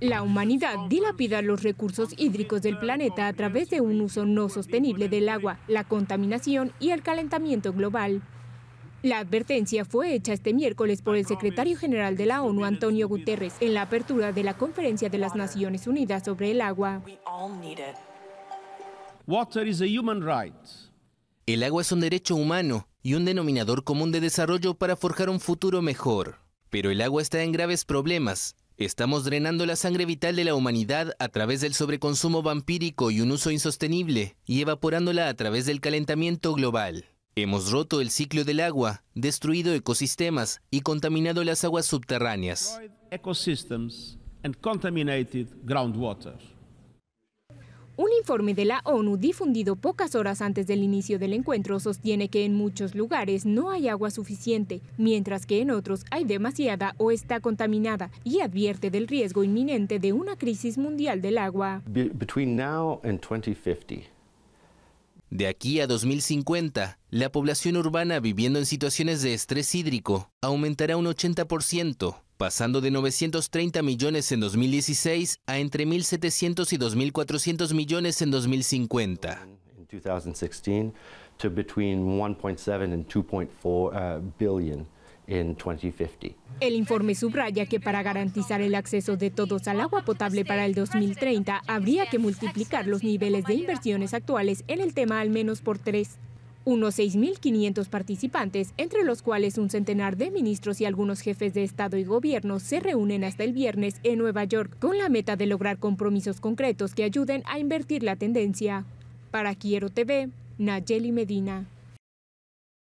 la humanidad dilapida los recursos hídricos del planeta a través de un uso no sostenible del agua, la contaminación y el calentamiento global. La advertencia fue hecha este miércoles por el secretario general de la ONU, Antonio Guterres, en la apertura de la Conferencia de las Naciones Unidas sobre el agua. El agua es un derecho humano y un denominador común de desarrollo para forjar un futuro mejor. Pero el agua está en graves problemas. Estamos drenando la sangre vital de la humanidad a través del sobreconsumo vampírico y un uso insostenible, y evaporándola a través del calentamiento global. Hemos roto el ciclo del agua, destruido ecosistemas y contaminado las aguas subterráneas. Un informe de la ONU difundido pocas horas antes del inicio del encuentro sostiene que en muchos lugares no hay agua suficiente, mientras que en otros hay demasiada o está contaminada y advierte del riesgo inminente de una crisis mundial del agua. De aquí a 2050, la población urbana viviendo en situaciones de estrés hídrico aumentará un 80% pasando de 930 millones en 2016 a entre 1.700 y 2.400 millones en 2050. Uh, el informe subraya que para garantizar el acceso de todos al agua potable para el 2030 habría que multiplicar los niveles de inversiones actuales en el tema al menos por tres. Unos 6.500 participantes, entre los cuales un centenar de ministros y algunos jefes de Estado y gobierno, se reúnen hasta el viernes en Nueva York con la meta de lograr compromisos concretos que ayuden a invertir la tendencia. Para Quiero TV, Nayeli Medina.